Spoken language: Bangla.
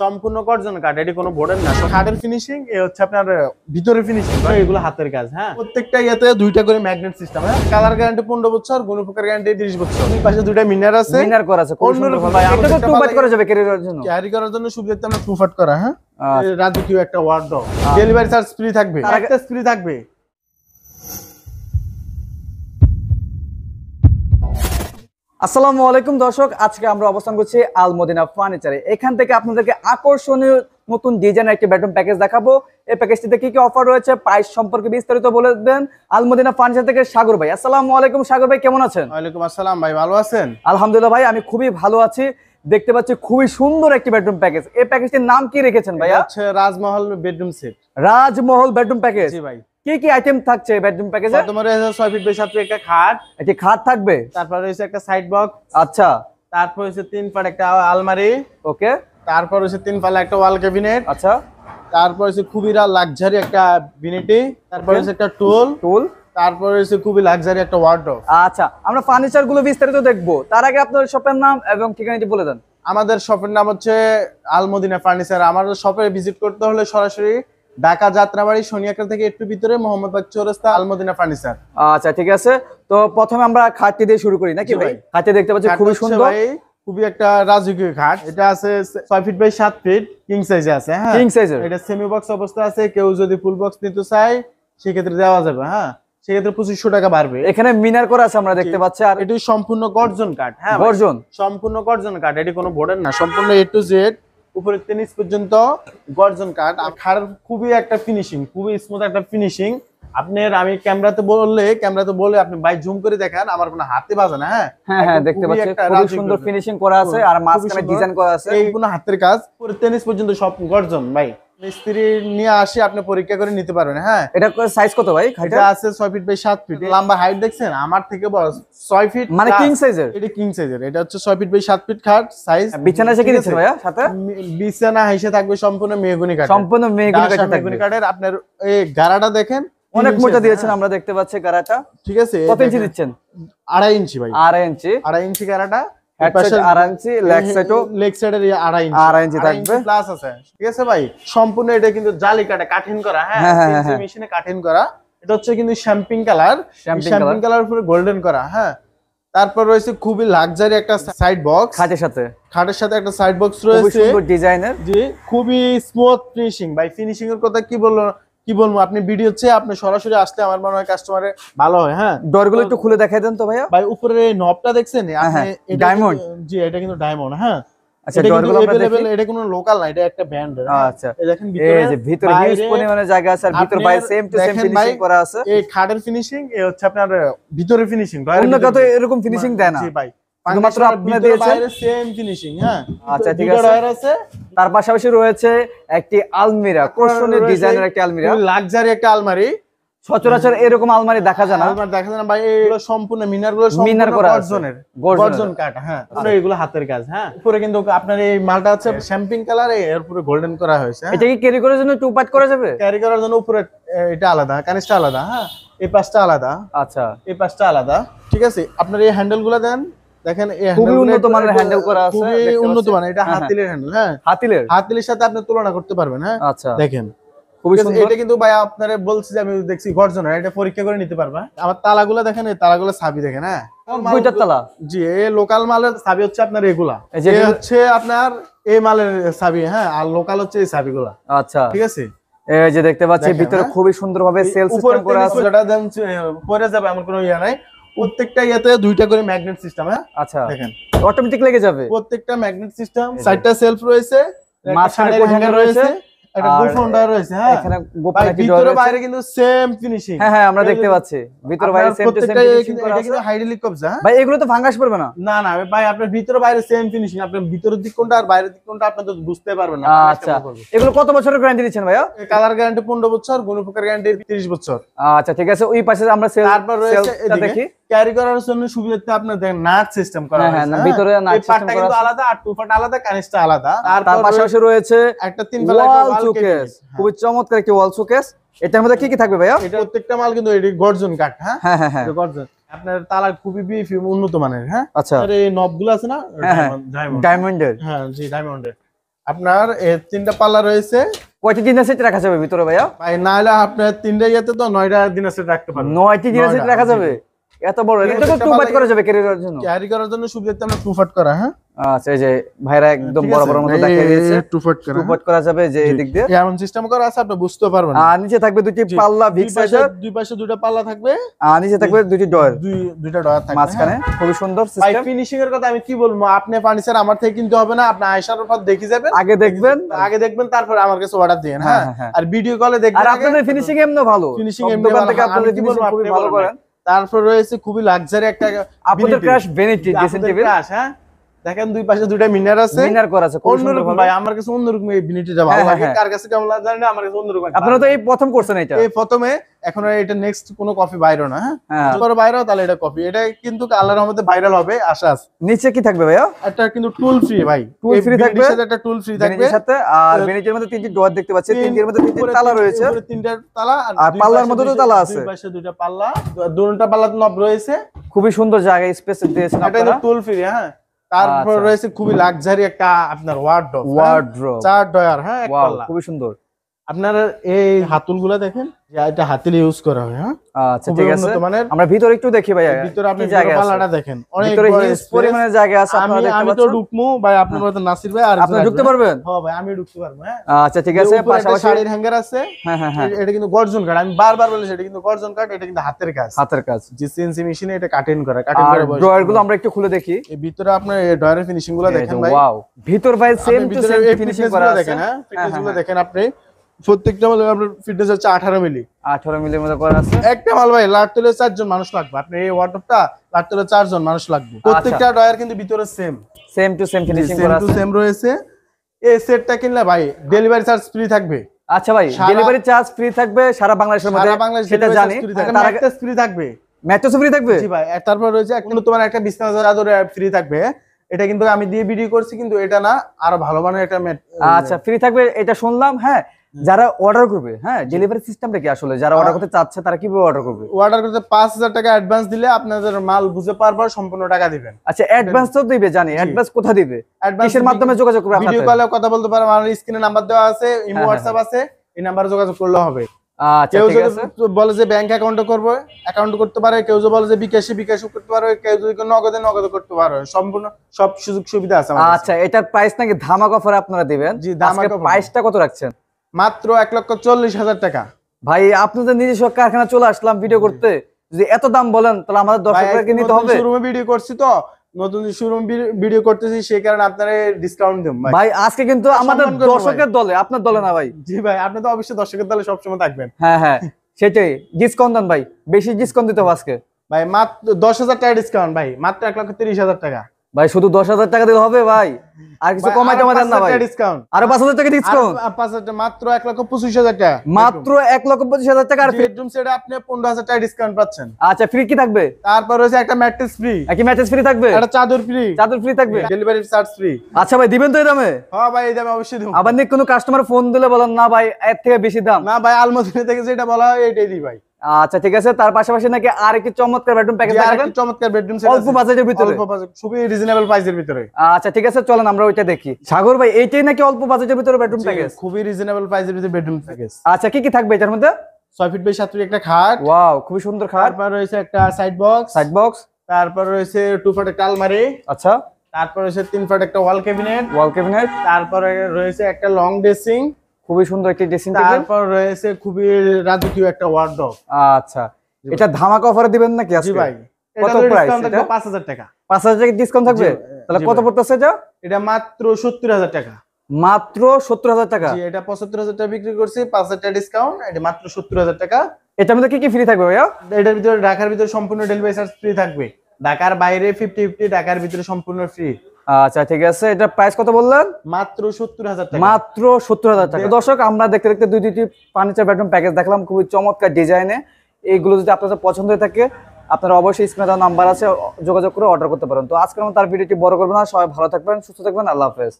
সম্পূর্ণ গর্জন কাঠ এটি কোনো বোর্ডের না কাঠের ফিনিশিং এ হচ্ছে আপনার ভিতরে ফিনিশিং এগুলো হাতের কাজ হ্যাঁ প্রত্যেকটা ইয়াতে দুইটা করে ম্যাগনেট সিস্টেম হ্যাঁ কালার গ্যারান্টি পনেরো বছর গুণ প্রকার গ্যারান্টি তিরিশ বছর দুই পাশে দুইটা মিনার আছে মিনার করা আছে করা যাবে ক্যারি করার জন্য ক্যারি করার জন্য সুবিধা আমরা টু করা হ্যাঁ আচ্ছা। রাজকীয় একটা ওয়ার্ড ডেলিভারি চার্জ ফ্রি থাকবে ফ্রি থাকবে আসসালামু আলাইকুম দর্শক আজকে আমরা অবস্থান করছি আল মদিনা ফার্নিচারে এখান থেকে আপনাদেরকে আকর্ষণীয় নতুন ডিজাইনের একটি বেডরুম প্যাকেজ দেখাবো এই প্যাকেজটিতে কি কি অফার রয়েছে প্রাইস সম্পর্কে বিস্তারিত বলে দেন আলমদিনা ফার্নিচার থেকে সাগর ভাই আসসালামু আলাইকুম সাগর ভাই কেমন আছেন ওয়ালাইকুম আসসালাম ভাই ভালো আছেন আলহামদুলিল্লাহ ভাই আমি খুবই ভালো আছি দেখতে পাচ্ছি খুবই সুন্দর একটি বেডরুম প্যাকেজ এই প্যাকেজটির নাম কি রেখেছেন ভাই আচ্ছা Rajmahal bedroom set Rajmahal bedroom package জি ভাই কি কি আইটেম থাকছে বেডরুম প্যাকেজে তোমার 6 ফিট বাই 7 ফিট একটা খাট একটা খাট থাকবে তারপর রয়েছে একটা সাইড বক্স আচ্ছা তারপর হচ্ছে তিন পাট একটা আলমারি ওকে তারপর হচ্ছে তিন পাল্লা একটা ওয়াল ক্যাবিনেট আচ্ছা তারপর হচ্ছে খুবই লাক্সারি একটা ভিনিটি তারপর হচ্ছে একটা টুল টুল তারপর হচ্ছে খুবই লাক্সারি একটা ওয়ার্ড্রোব আচ্ছা আমরা ফার্নিচার গুলো বিস্তারিত দেখবো তার আগে আপনার শপের নাম এবং ঠিকানাটি বলে দেন আমাদের শপের নাম হচ্ছে আলমদিনা ফার্নিচার আমাদের শপে ভিজিট করতে হলে সরাসরি ঢাকা যাত্রাবাড়ি শনিয়াকার থেকে একটু ভিতরে মোহাম্মদবাগ চৌরাস্তা আলমদিনা ফার্নিচার আচ্ছা ঠিক আছে তো প্রথমে আমরা খাটটি দিয়ে শুরু করি নাকি ভাই খাটটি দেখতে পাচ্ছি খুবই সুন্দর খুবই একটা রাজকীয় ঘাট এটা আছে ছয় ফিট বাই সাত ফিট কিং সাইজে আছে হ্যাঁ কিং সাইজের এটা সেমি বক্স অবস্থা আছে কেউ যদি ফুল বক্স নিতে চাই সেক্ষেত্রে দেওয়া যাবে হ্যাঁ সেক্ষেত্রে পঁচিশশো টাকা বাড়বে এখানে মিনার করা আছে আমরা দেখতে পাচ্ছি আর এটি সম্পূর্ণ গর্জন কাঠ হ্যাঁ গর্জন সম্পূর্ণ গর্জন কাঠ এটি কোনো বোর্ডের না সম্পূর্ণ এ টু জেড উপরে টেনিস পর্যন্ত গর্জন কাঠ খাড় খুবই একটা ফিনিশিং খুবই স্মুথ একটা ফিনিশিং আপনার আমি ক্যামেরাতে বললে ক্যামেরাতে বলে আপনি বাই জুম করে দেখেন আমার কোনো হাতে বাজে না হ্যাঁ হ্যাঁ, হ্যাঁ দেখতে একটা খুব সুন্দর ফিনিশিং করা আছে আর মাঝখানে ডিজাইন করা আছে কোনো হাতের কাজ পুরো টেনিস পর্যন্ত সব গর্জন ভাই নিয়ে আসি আপনি পরীক্ষা করে নিতে হ্যাঁ এটা সাইজ কত আছে ফিট বাই ফিট লম্বা হাইট দেখছেন আমার থেকে ফিট মানে কিং সাইজের এটা কিং সাইজের এটা হচ্ছে বিছানা থাকবে সম্পূর্ণ সম্পূর্ণ কাঠ কাঠের আপনার এই দেখেন অনেক মোটা দিয়েছেন আমরা দেখতে পাচ্ছি গাড়াটা ঠিক আছে কত ইঞ্চি দিচ্ছেন আড়াই ইঞ্চি ভাই আড়াই ইঞ্চি আড়াই ইঞ্চি গাড়াটা এটা হচ্ছে কিন্তু শ্যাম্পিং কালার কালার গোল্ডেন করা হ্যাঁ তারপর রয়েছে খুবই লাক্সারি একটা সাইড বক্স খাটের সাথে খাটের সাথে একটা সাইড বক্স রয়েছে ডিজাইনের খুবই স্মুথ ফিনিশিং ভাই ফিনিশিং এর কথা কি বললো কি বলবো আপনি ভিডিও চেয়ে আপনি সরাসরি আসলে আমার মনে হয় কাস্টমারের ভালো হয় হ্যাঁ গুলো একটু খুলে দেখাই দেন তো ভাইয়া ভাই উপরে নবটা দেখছেন ডায়মন্ড হ্যাঁ, হ্যাঁ, জি এটা কিন্তু ডায়মন্ড হ্যাঁ আচ্ছা কোনো লোকাল এটা একটা হ্যাঁ? আচ্ছা দেখেন ভিতরে জায়গা আছে ফিনিশিং খাটের ফিনিশিং হচ্ছে আপনার ভিতরে ফিনিশিং এরকম ফিনিশিং দেয় না ভাই শুধুমাত্র আপনি দিয়েছেন সেম ফিনিশিং হ্যাঁ আচ্ছা ঠিক আছে তার পাশাপাশি রয়েছে একটি আলমিরা কোশনের ডিজাইনের একটি আলমিরা লাক্সারি একটা আলমারি সচরাচর এরকম আলমারি দেখা যায় না আলমারি দেখা যায় না ভাই এগুলো সম্পূর্ণ মিনার গুলো মিনার করা গর্জনের গর্জন কাটা হ্যাঁ আপনার আচ্ছা। এগুলো হাতের কাজ হ্যাঁ উপরে কিন্তু আপনার এই মালটা আছে হ্যাঁ। শ্যাম্পিং কালার এর উপরে গোল্ডেন করা হয়েছে হ্যাঁ। এটা কি ক্যারি করার জন্য টু পার্ট করা যাবে ক্যারি করার জন্য উপরে এটা আলাদা কানিসটা আলাদা হ্যাঁ এই পাশটা আলাদা আচ্ছা এই পাশটা আলাদা ঠিক আছে আপনার এই হ্যান্ডেল গুলো দেন খুবই সুন্দর হ্যাঁ? এই লোকাল হ্যাঁ? মালের ছাবি হচ্ছে আপনার এগুলা হচ্ছে আপনার এই মালের হ্যাঁ আর লোকাল হচ্ছে এই ছাবিগুলা আচ্ছা ঠিক আছে যে দেখতে পাচ্ছি ভিতরে হ্যাঁ? খুবই সুন্দর ভাবে যাবে এমন কোনো ইয়ে নাই প্রত্যেকটা ইয়াতে দুইটা করে ম্যাগনেট সিস্টেম হ্যাঁ আচ্ছা দেখেন অটোমেটিক লেগে যাবে প্রত্যেকটা ম্যাগনেট সিস্টেম সেলফ রয়েছে মাঝখানে হ্যাঙ্গার রয়েছে এগুলো তো না না না ভাই আপনার বাইরে সেম আপনার ভিতরের দিক কোনটা আর বাইরের দিক কোনটা বুঝতে পারবেন আচ্ছা এগুলো কত বছরের গ্যারান্টি দিচ্ছেন ভাই কালার গ্যারান্টি পনেরো বছর গুণপোকার গ্যারান্টি ত্রিশ বছর আচ্ছা ঠিক আছে ওই পাশে আমরা দেখি ক্যারি করার জন্য সুবিধা আপনার দেখেন নাট সিস্টেম করা হ্যাঁ, হ্যাঁ, হ্যাঁ? ভিতরে নাট সিস্টেম করা কিন্তু আলাদা আর টুপাট আলাদা কানিস্টা আলাদা আর তার পাশাপাশি রয়েছে একটা তিন পাল্লা ওয়াল শোকেস খুবই চমৎকার একটা ওয়াল শোকেস এটার মধ্যে কি কি থাকবে ভাইয়া এটা প্রত্যেকটা মাল কিন্তু এটি গর্জন কাঠ হ্যাঁ হ্যাঁ হ্যাঁ, হ্যাঁ। গর্জন আপনার তালা খুবই বিফি উন্নত মানের হ্যাঁ আচ্ছা আর এই নবগুলো আছে না ডায়মন্ডের হ্যাঁ জি ডায়মন্ডের আপনার তিনটা পাল্লা রয়েছে কয়টি দিনের সেট রাখা যাবে ভিতরে ভাইয়া ভাই না হলে আপনার তিনটা ইয়াতে তো নয়টা দিনের সেট রাখতে পারবেন নয়টি দিনের সেট রাখা যাবে এত বড় এটা তো টু করা যাবে ক্যারিয়ারের জন্য ক্যারি করার জন্য আমরা টু করা হ্যাঁ আচ্ছা যে ভাইরা একদম বড় বড় মতো দিয়েছে টু করা টু হ্যাঁ? করা যাবে যে দিয়ে এমন সিস্টেম করা আছে আপনি বুঝতে পারবেন আর নিচে থাকবে দুটি পাল্লা ভিক্স আছে দুই পাশে দুটো পাল্লা থাকবে আর নিচে থাকবে দুটি ডয়ার দুই দুটো ডয়ার থাকবে মাঝখানে হ্যাঁ। খুব সুন্দর সিস্টেম পাইপ ফিনিশিং এর কথা আমি কি বলবো আপনি ফার্নিচার আমার থেকে কিনতে হবে না আপনি আয়শার পর দেখে যাবেন আগে দেখবেন আগে দেখবেন তারপর আমার কাছে অর্ডার দিবেন হ্যাঁ, হ্যাঁ আর ভিডিও কলে দেখবেন আর আপনাদের ফিনিশিং এমন ভালো ফিনিশিং এমন আপনাদের কি বলবো আপনি ভালো করেন তারপর রয়েছে খুবই লাক্সারি একটা আপনাদের ক্রাশ ভ্যানিটি ড্রেসিং টেবিল হ্যাঁ দেখেন দুই পাশে দুইটা মিনার আছে মিনার করা আছে অন্যরকম ভাই আমার কাছে অন্যরকম এই ভিনিটিটা ভালো হ্যাঁ, হ্যাঁ, লাগে হ্যাঁ। কার কাছে কেমন লাগে জানেন আমার কাছে অন্যরকম আপনারা তো এই প্রথম করছেন এটা এই প্রথমে এখন এটা নেক্সট কোন কফি বাইরো না হ্যাঁ পরে হ্যাঁ। বাইরে তাহলে এটা কফি এটা কিন্তু আল্লাহর রহমতে ভাইরাল হবে আশা নিচে কি থাকবে ভাইয়া একটা কিন্তু টুল ফ্রি ভাই টুল ফ্রি থাকবে সাথে একটা টুল ফ্রি থাকবে সাথে আর বেনিজের মধ্যে তিনটি ডোর দেখতে পাচ্ছেন তিনটির মধ্যে তিনটি তালা রয়েছে তিনটা তালা আর পাল্লার মধ্যে তো তালা আছে দুই পাশে দুইটা পাল্লা দুটোটা পাল্লা নব রয়েছে খুবই সুন্দর জায়গা স্পেস দিয়েছেন আপনারা এটা টুল ফ্রি হ্যাঁ তারপর আচ্ছা। রয়েছে খুবই লাক্সারি একটা আপনার ওয়ার্ডরোব হ্যাঁ। ওয়ার্ডরোব চার ডয়ার হ্যাঁ এক পাল্লা খুবই সুন্দর আপনার এই হাতুলগুলা দেখেন এটা হাতিল ইউজ করা হয় হ্যাঁ আচ্ছা ঠিক আছে মানে আমরা ভিতরে একটু দেখি ভাই ভিতরে আপনি পালাটা দেখেন ভিতরে জায়গা আছে আমি তো ঢুকমু ভাই আপনার মত নাসির ভাই আর আপনি ঢুকতে পারবেন হ্যাঁ ভাই আমি ঢুকতে পারবো হ্যাঁ আচ্ছা ঠিক আছে পাশাপাশি শাড়ির হ্যাঙ্গার আছে হ্যাঁ, হ্যাঁ হ্যাঁ এটা কিন্তু গর্জন কাট আমি বারবার বলেছি এটা কিন্তু গর্জন কাট এটা কিন্তু হাতের কাজ হাতের কাজ সিএনসি মেশিনে এটা কাটিং করা কাটিং করা ড্রয়ার গুলো আমরা একটু খুলে দেখি এই ভিতরে আপনার ড্রয়ারের ফিনিশিং গুলো দেখেন ভাই ওয়াও ভিতর ভাই সেম টু সেম ফিনিশিং করা আছে দেখেন হ্যাঁ, হ্যাঁ, হ্যাঁ দেখেন আপনি প্রত্যেকটা মাল আপনার ফিটনেস হচ্ছে আঠারো মিলি আঠারো মিলির মতো করা আছে একটা মাল ভাই লাট তুলে চারজন মানুষ লাগবে আপনি এই লাট তুলে চারজন মানুষ লাগবে আচ্ছা। প্রত্যেকটা কিন্তু ভিতরে same same to same finishing করা আছে সেম রয়েছে এই সেটটা কিনলে ভাই ডেলিভারি চার্জ ফ্রি থাকবে আচ্ছা ভাই ডেলিভারি চার্জ ফ্রি থাকবে সারা বাংলাদেশের মধ্যে সারা বাংলাদেশ সেটা জানি তার একটা ফ্রি থাকবে ম্যাট্রেস ফ্রি থাকবে জি ভাই তারপর রয়েছে তোমার একটা বিছনা চাদর ফ্রি থাকবে এটা কিন্তু আমি দিয়ে ভিডিও করছি কিন্তু এটা না আরো ভালো মানের একটা আচ্ছা ফ্রি থাকবে এটা শুনলাম হ্যাঁ হ্যাঁ। যারা অর্ডার করবে হ্যাঁ ডেলিভারি সিস্টেমটা কি আসলে যারা অর্ডার করতে চাচ্ছে তারা কিভাবে অর্ডার করবে অর্ডার করতে 5000 টাকা অ্যাডভান্স দিলে আপনাদের মাল বুঝে পারবার সম্পূর্ণ টাকা দিবেন আচ্ছা অ্যাডভান্স তো দিবে জানি অ্যাডভান্স কোথা দিবে অ্যাডভান্সের মাধ্যমে যোগাযোগ করবে ভিডিও কলে কথা বলতে পারবেন আমার স্ক্রিনে নাম্বার দেওয়া আছে ইমো হ্যাঁ, হ্যাঁ। WhatsApp আছে এই নাম্বারে যোগাযোগ করলে হবে আচ্ছা কেউ যদি বলে যে ব্যাংক অ্যাকাউন্ট করব অ্যাকাউন্ট করতে পারে কেউ যদি বলে যে বিকাশে বিকাশ করতে পারে কেউ যদি নগদে নগদ করতে পারে সম্পূর্ণ সব সুযোগ সুবিধা আছে আচ্ছা এটার প্রাইস নাকি ধামাকা অফার আপনারা দিবেন জি ধামাকা প্রাইসটা কত রাখছেন মাত্র এক লক্ষ চল্লিশ হাজার টাকা ভাই আপনাদের নিজস্ব কারখানা চলে আসলাম ভিডিও করতে যদি এত দাম বলেন তাহলে আমাদের দর্শক শুরুমে ভিডিও করছি তো আজকে কিন্তু আমাদের দর্শকের দলে আপনার দলে না ভাই জি ভাই আপনি তো অবশ্যই দলে সবসময় থাকবেন হ্যাঁ হ্যাঁ সেটাই ভাই বেশি আজকে ভাই মাত্র দশ হাজার টাকা ভাই মাত্র এক লক্ষ তিরিশ হাজার টাকা ভাই শুধু দশ হাজার টাকা দিলে হবে ভাই টাকা মাত্র লক্ষ টাকা টাকা ডিসকাউন্ট পাচ্ছেন আচ্ছা ফ্রি কি থাকবে তারপর একটা ফ্রি ফ্রি থাকবে একটা চাদর ফ্রি চাদর ফ্রি থাকবে ডেলিভারি চার্জ ফ্রি আচ্ছা ভাই দিবেন তো এই দামে হ্যাঁ ভাই এই দামে অবশ্যই আবার কোন কাস্টমার ফোন দিলে বলেন না ভাই এর থেকে বেশি দাম না ভাই আলমদিনা থেকে যেটা বলা হয় এটাই দিই ভাই আচ্ছা ঠিক আছে তার পাশাপাশি নাকি আর একটি চমৎকার বেডরুম প্যাকেজ রাখবেন চমৎকার বেডরুম সেট অল্প বাজেটের ভিতরে অল্প বাজেট খুবই রিজনেবল প্রাইসের ভিতরে আচ্ছা ঠিক আছে চলেন আমরা ওইটা দেখি সাগর ভাই এইটাই নাকি অল্প বাজেটের ভিতরে বেডরুম প্যাকেজ খুবই রিজনেবল প্রাইসের ভিতরে বেডরুম প্যাকেজ আচ্ছা কি কি থাকবে এটার মধ্যে 6 ফিট বাই 7 ফিট একটা খাট ওয়াও খুবই সুন্দর খাট তারপর রয়েছে একটা সাইড বক্স সাইড বক্স তারপর রয়েছে টু ফুট একটা আলমারি আচ্ছা তারপর রয়েছে তিন ফুট একটা ওয়াল ক্যাবিনেট ওয়াল ক্যাবিনেট তারপরে রয়েছে একটা লং ড্রেসিং খুবই সুন্দর একটি ড্রেসিং টেবিল তারপর রয়েছে খুবই রাজকীয় একটা ওয়ার্ডরোব আচ্ছা এটা ধামাকা অফার দিবেন নাকি আজকে ভাই কত প্রাইস এটা 5000 টাকা 5000 টাকা ডিসকাউন্ট থাকবে তাহলে কত পড়তেছে এটা এটা মাত্র 70000 টাকা মাত্র 70000 টাকা জি এটা 75000 টাকা বিক্রি করছি 5000 টাকা ডিসকাউন্ট এটা মাত্র 70000 টাকা এটার মধ্যে কি কি ফ্রি থাকবে ভাইয়া এটার ভিতরে ঢাকার ভিতরে সম্পূর্ণ ডেলিভারি চার্জ ফ্রি থাকবে ঢাকার বাইরে ফিফটি ফিফটি ঢাকার ভিতরে সম্পূর্ণ ফ্রি আচ্ছা ঠিক আছে এটা প্রাইস কত বললেন মাত্র সত্তর হাজার টাকা মাত্র সত্তর হাজার টাকা দর্শক আমরা দেখতে দেখতে দুই দুইটি ফার্নিচার বেডরুম প্যাকেজ দেখলাম খুবই চমৎকার ডিজাইনে এইগুলো যদি আপনাদের পছন্দ হয়ে থাকে আপনারা অবশ্যই স্ক্রিনে দেওয়া নাম্বার আছে যোগাযোগ করে অর্ডার করতে পারেন তো আজকে মতো তার ভিডিওটি বড় করবেন না সবাই ভালো থাকবেন সুস্থ থাকবেন আল্লাহ হাফেজ